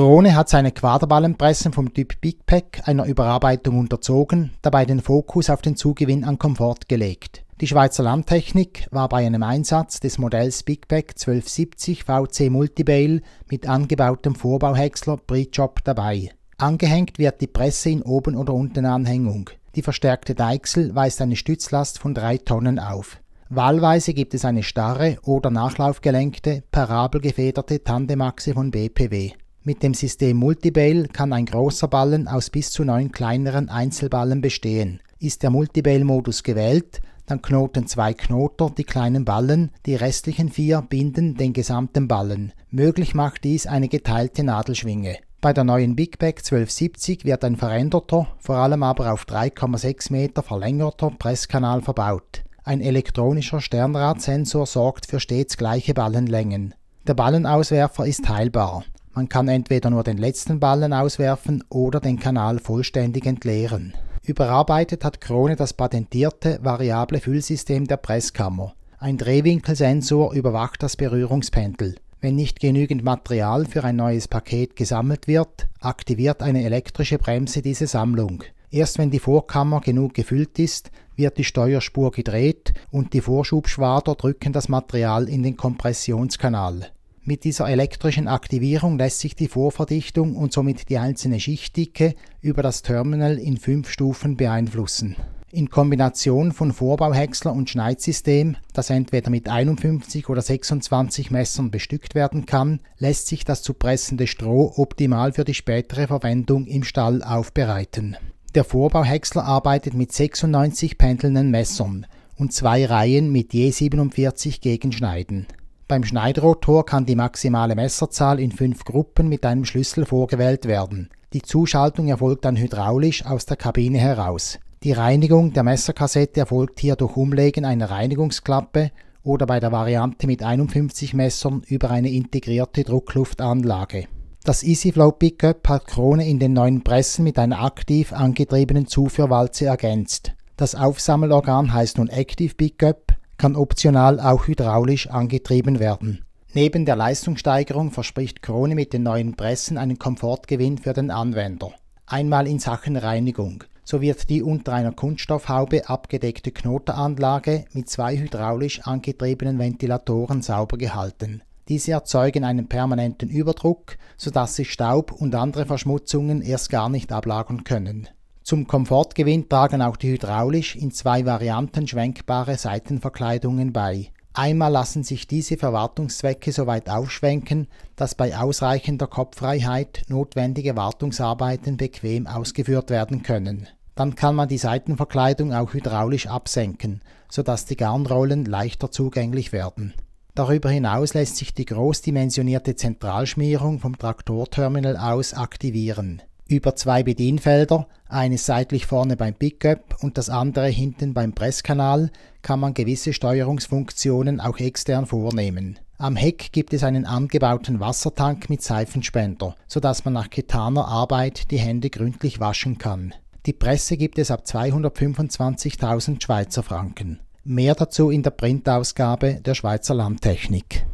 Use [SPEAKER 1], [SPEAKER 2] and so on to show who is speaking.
[SPEAKER 1] Frone hat seine Quaderballenpressen vom Typ Big Pack einer Überarbeitung unterzogen, dabei den Fokus auf den Zugewinn an Komfort gelegt. Die Schweizer Landtechnik war bei einem Einsatz des Modells Big Pack 1270 VC Multibail mit angebautem Vorbauhäcksler Pre-Job dabei. Angehängt wird die Presse in oben oder unten Anhängung. Die verstärkte Deichsel weist eine Stützlast von drei Tonnen auf. Wahlweise gibt es eine starre oder nachlaufgelenkte, parabelgefederte Tandemachse von BPW. Mit dem System Multibail kann ein großer Ballen aus bis zu neun kleineren Einzelballen bestehen. Ist der Multibail-Modus gewählt, dann knoten zwei Knoter die kleinen Ballen, die restlichen vier binden den gesamten Ballen. Möglich macht dies eine geteilte Nadelschwinge. Bei der neuen Big Bag 1270 wird ein veränderter, vor allem aber auf 3,6 Meter verlängerter Presskanal verbaut. Ein elektronischer Sternradsensor sorgt für stets gleiche Ballenlängen. Der Ballenauswerfer ist teilbar. Man kann entweder nur den letzten Ballen auswerfen oder den Kanal vollständig entleeren. Überarbeitet hat Krone das patentierte variable Füllsystem der Presskammer. Ein Drehwinkelsensor überwacht das Berührungspendel. Wenn nicht genügend Material für ein neues Paket gesammelt wird, aktiviert eine elektrische Bremse diese Sammlung. Erst wenn die Vorkammer genug gefüllt ist, wird die Steuerspur gedreht und die Vorschubschwader drücken das Material in den Kompressionskanal. Mit dieser elektrischen Aktivierung lässt sich die Vorverdichtung und somit die einzelne Schichtdicke über das Terminal in fünf Stufen beeinflussen. In Kombination von Vorbauhäcksler und Schneidsystem, das entweder mit 51 oder 26 Messern bestückt werden kann, lässt sich das zu pressende Stroh optimal für die spätere Verwendung im Stall aufbereiten. Der Vorbauhäcksler arbeitet mit 96 pendelnden Messern und zwei Reihen mit je 47 Gegenschneiden. Beim Schneidrotor kann die maximale Messerzahl in fünf Gruppen mit einem Schlüssel vorgewählt werden. Die Zuschaltung erfolgt dann hydraulisch aus der Kabine heraus. Die Reinigung der Messerkassette erfolgt hier durch Umlegen einer Reinigungsklappe oder bei der Variante mit 51 Messern über eine integrierte Druckluftanlage. Das EasyFlow Pickup hat Krone in den neuen Pressen mit einer aktiv angetriebenen Zuführwalze ergänzt. Das Aufsammelorgan heißt nun Active Pickup kann optional auch hydraulisch angetrieben werden. Neben der Leistungssteigerung verspricht Krone mit den neuen Pressen einen Komfortgewinn für den Anwender. Einmal in Sachen Reinigung. So wird die unter einer Kunststoffhaube abgedeckte Knoteranlage mit zwei hydraulisch angetriebenen Ventilatoren sauber gehalten. Diese erzeugen einen permanenten Überdruck, sodass sich Staub und andere Verschmutzungen erst gar nicht ablagern können. Zum Komfortgewinn tragen auch die hydraulisch in zwei Varianten schwenkbare Seitenverkleidungen bei. Einmal lassen sich diese Verwartungszwecke so weit aufschwenken, dass bei ausreichender Kopffreiheit notwendige Wartungsarbeiten bequem ausgeführt werden können. Dann kann man die Seitenverkleidung auch hydraulisch absenken, sodass die Garnrollen leichter zugänglich werden. Darüber hinaus lässt sich die großdimensionierte Zentralschmierung vom Traktorterminal aus aktivieren über zwei Bedienfelder, eines seitlich vorne beim Pickup und das andere hinten beim Presskanal, kann man gewisse Steuerungsfunktionen auch extern vornehmen. Am Heck gibt es einen angebauten Wassertank mit Seifenspender, sodass man nach getaner Arbeit die Hände gründlich waschen kann. Die Presse gibt es ab 225.000 Schweizer Franken. Mehr dazu in der Printausgabe der Schweizer Landtechnik.